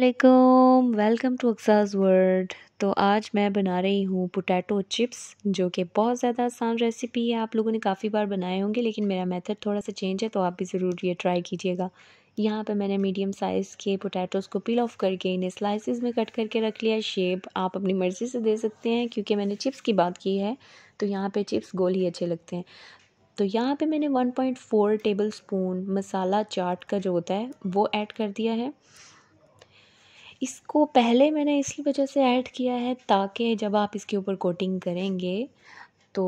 असलकुम welcome to अक्साज world तो आज मैं बना रही हूँ पोटैटो चिप्स जो कि बहुत ज़्यादा आसान रेसिपी है आप लोगों ने काफ़ी बार बनाए होंगे लेकिन मेरा मेथड थोड़ा सा चेंज है तो आप भी ज़रूर ये ट्राई कीजिएगा यहाँ पे मैंने मीडियम साइज़ के पोटैटोज़ को पील ऑफ करके इन्हें स्लाइसिस में कट करके रख लिया शेप आप अपनी मर्ज़ी से दे सकते हैं क्योंकि मैंने चिप्स की बात की है तो यहाँ पर चिप्स गोल ही अच्छे लगते हैं तो यहाँ पे मैंने 1.4 टेबल स्पून मसाला चाट का जो होता है वो ऐड कर दिया है इसको पहले मैंने इसी वजह से ऐड किया है ताकि जब आप इसके ऊपर कोटिंग करेंगे तो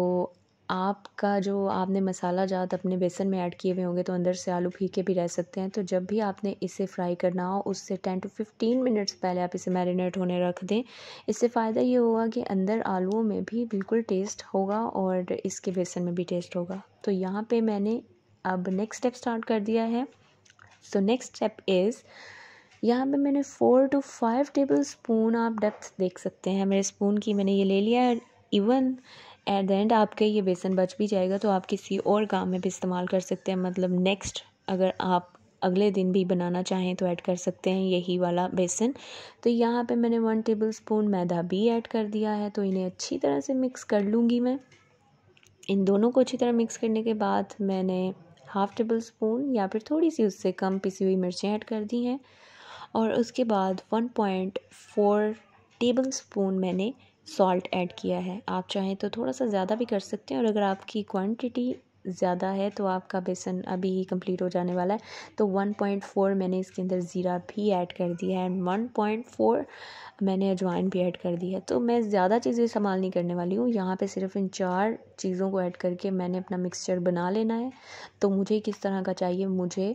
आपका जो आपने मसाला जात अपने बेसन में ऐड किए हुए होंगे तो अंदर से आलू फीके भी रह सकते हैं तो जब भी आपने इसे फ्राई करना हो उससे टेन टू फिफ्टीन मिनट्स पहले आप इसे मैरिनेट होने रख दें इससे फ़ायदा ये होगा कि अंदर आलूओं में भी बिल्कुल टेस्ट होगा और इसके बेसन में भी टेस्ट होगा तो यहाँ पर मैंने अब नेक्स्ट स्टेप स्टार्ट कर दिया है सो नेक्स्ट स्टेप इज़ यहाँ पे मैंने four to five tablespoon आप डेप्थ देख सकते हैं मेरे स्पून की मैंने ये ले लिया है इवन एट द एंड आपके ये बेसन बच भी जाएगा तो आप किसी और काम में भी इस्तेमाल कर सकते हैं मतलब नेक्स्ट अगर आप अगले दिन भी बनाना चाहें तो ऐड कर सकते हैं यही वाला बेसन तो यहाँ पे मैंने वन टेबल स्पून मैदा भी ऐड कर दिया है तो इन्हें अच्छी तरह से मिक्स कर लूँगी मैं इन दोनों को अच्छी तरह मिक्स करने के बाद मैंने हाफ़ टेबल स्पून या फिर थोड़ी सी उससे कम पिसी हुई मिर्चें ऐड कर दी हैं और उसके बाद one point four tablespoon मैंने सॉल्ट ऐड किया है आप चाहें तो थोड़ा सा ज़्यादा भी कर सकते हैं और अगर आपकी क्वांटिटी ज़्यादा है तो आपका बेसन अभी ही कंप्लीट हो जाने वाला है तो 1.4 मैंने इसके अंदर ज़ीरा भी ऐड कर दिया है एंड 1.4 मैंने अजवाइन भी ऐड कर दी है तो मैं ज़्यादा चीज़ें इस्तेमाल नहीं करने वाली हूँ यहाँ पे सिर्फ इन चार चीज़ों को ऐड करके मैंने अपना मिक्सचर बना लेना है तो मुझे किस तरह का चाहिए मुझे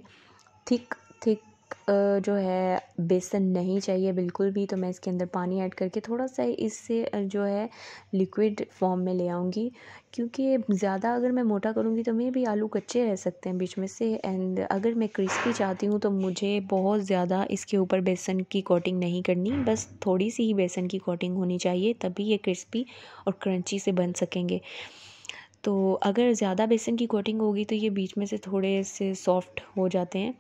थिक थिक जो है बेसन नहीं चाहिए बिल्कुल भी तो मैं इसके अंदर पानी ऐड करके थोड़ा सा इससे जो है लिक्विड फॉर्म में ले आऊँगी क्योंकि ज़्यादा अगर मैं मोटा करूँगी तो मे भी आलू कच्चे रह सकते हैं बीच में से एंड अगर मैं क्रिस्पी चाहती हूँ तो मुझे बहुत ज़्यादा इसके ऊपर बेसन की कोटिंग नहीं करनी बस थोड़ी सी ही बेसन की कोटिंग होनी चाहिए तभी ये क्रिस्पी और क्रंची से बन सकेंगे तो अगर ज़्यादा बेसन की कोटिंग होगी तो ये बीच में से थोड़े से सॉफ्ट हो जाते हैं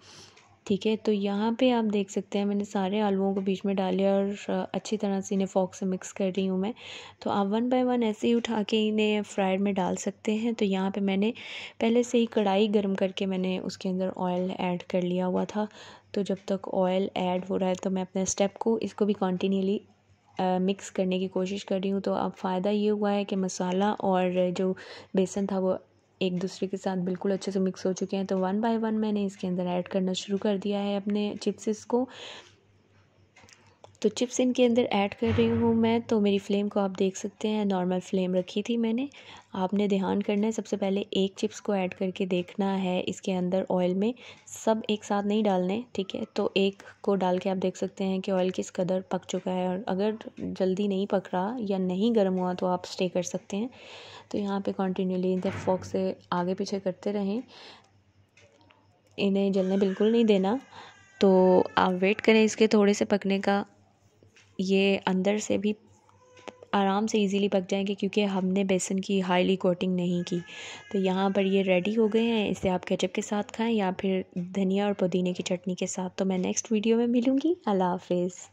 ठीक है तो यहाँ पे आप देख सकते हैं मैंने सारे आलुओं को बीच में डाले और अच्छी तरह से इन्हें फॉक से मिक्स कर रही हूँ मैं तो आप वन बाय वन ऐसे ही उठा के इन्हें फ्रायर में डाल सकते हैं तो यहाँ पे मैंने पहले से ही कढ़ाई गर्म करके मैंने उसके अंदर ऑयल ऐड कर लिया हुआ था तो जब तक ऑयल ऐड हो रहा है तो मैं अपने स्टेप को इसको भी कॉन्टीन्यूली मिक्स करने की कोशिश कर रही हूँ तो अब फ़ायदा ये हुआ है कि मसाला और जो बेसन था वो एक दूसरे के साथ बिल्कुल अच्छे से मिक्स हो चुके हैं तो वन बाय वन मैंने इसके अंदर ऐड करना शुरू कर दिया है अपने चिप्सिस को तो चिप्स इनके अंदर ऐड कर रही हूँ मैं तो मेरी फ्लेम को आप देख सकते हैं नॉर्मल फ्लेम रखी थी मैंने आपने ध्यान करना है सबसे पहले एक चिप्स को ऐड करके देखना है इसके अंदर ऑयल में सब एक साथ नहीं डालने ठीक है तो एक को डाल के आप देख सकते हैं कि ऑयल किस कदर पक चुका है और अगर जल्दी नहीं पक रहा या नहीं गर्म हुआ तो आप स्टे कर सकते हैं तो यहाँ पर कॉन्टीन्यूली इधर फोक से आगे पीछे करते रहें इन्हें जलने बिल्कुल नहीं देना तो आप वेट करें इसके थोड़े से पकने का ये अंदर से भी आराम से इजीली पक जाएंगे क्योंकि हमने बेसन की हाईली कोटिंग नहीं की तो यहाँ पर ये रेडी हो गए हैं इसे आप केचप के साथ खाएं या फिर धनिया और पुदीने की चटनी के साथ तो मैं नेक्स्ट वीडियो में मिलूँगी अल्लाह हाफिज़